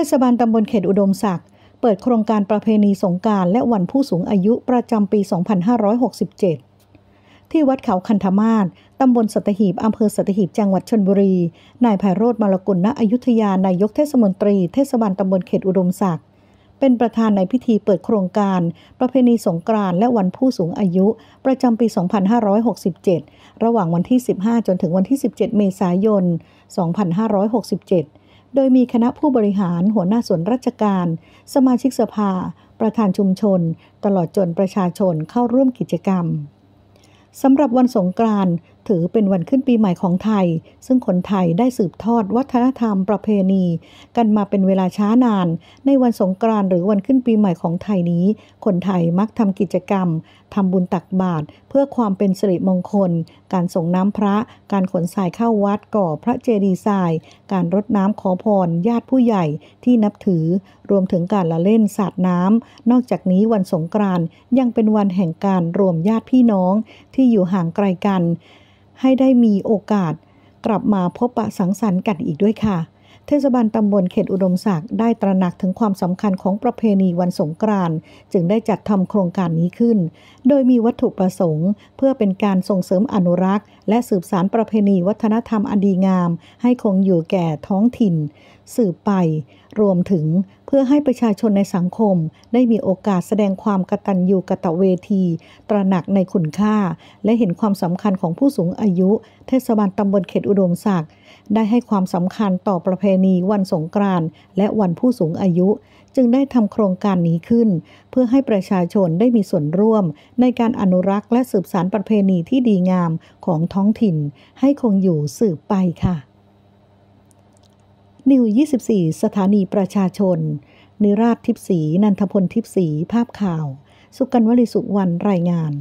เทศบาลตำบลเขตอุดมศักดิ์เปิดโครงการประเพณีสงการและวันผู้สูงอายุประจำปี 2567 ที่วัดเขาคันธมาศ ตำบลสัตหีบอำเภอสัตหีบจังหวัดชนบุรี นายไพโรธมรกุล ณ อยุธยา นายกเทศมนตรีเทศบาลตำบลเขตอุดมศักดิ์ เป็นประธานในพิธีเปิดโครงการ ประเพณีสงกรานต์และวันผู้สูงอายุประจำปี 2567 ระหว่างวันที่ 15 จนถึงวันที่ 17 เมษายน 2567โดยมีคณะผู้บริหารหัวหน้าส่วนราชการ สมาชิกสภา ประธานชุมชน ตลอดจนประชาชนเข้าร่วมกิจกรรม สำหรับวันสงกรานต์ถือเป็นวันขึ้นปีใหม่ของไทย ซึ่งคนไทยได้สืบทอด วัฒนธรรมประเพณี กันมาเป็นเวลาช้านาน ในวันสงกรานต์หรือวันขึ้นปีใหม่ของไทยนี้ คนไทยมักทำกิจกรรมทำบุญตักบาตรเพื่อความเป็นสิริมงคล การส่งน้ำพระ การขนทรายเข้าวัดก่อพระเจดีย์ทราย การรดน้ำขอพรญาติผู้ใหญ่ที่นับถือ รวมถึงการละเล่นสาดน้ำนอกจากนี้วันสงกรานต์ยังเป็นวันแห่งการรวมญาติพี่น้องที่อยู่ห่างไกลกันให้ได้มีโอกาสกลับมาพบปะสังสรรค์กันอีกด้วยค่ะ เทศบาลตำบลเขตอุดมศักดิ์ได้ตระหนักถึงความสำคัญของประเพณีวันสงกรานต์จึงได้จัดทำโครงการนี้ขึ้น โดยมีวัตถุประสงค์เพื่อเป็นการส่งเสริมอนุรักษ์ และสืบสานประเพณีวัฒนธรรมอันดีงามให้คงอยู่แก่ท้องถิ่น สืบไปรวมถึงเพื่อให้ประชาชนในสังคมได้มีโอกาสแสดงความกตัญญูกะตะเวที ตระหนักในคุณค่า และเห็นความสำคัญของผู้สูงอายุ เทศบาลตำบลเขตอุดมศักดิ์ได้ให้ความสำคัญต่อประเพณีวันสงกรานต์และวันผู้สูงอายุ จึงได้ทำโครงการนี้ขึ้น เพื่อให้ประชาชนได้มีส่วนร่วมในการอนุรักษ์และสืบสานประเพณีที่ดีงามของท้องถิ่น ให้คงอยู่สืบไปค่ะนิว24 สถานีประชาชน นิราชทิพสีนันทพลทิพสีภาพข่าว สุกันวลิสุวรรณรายงาน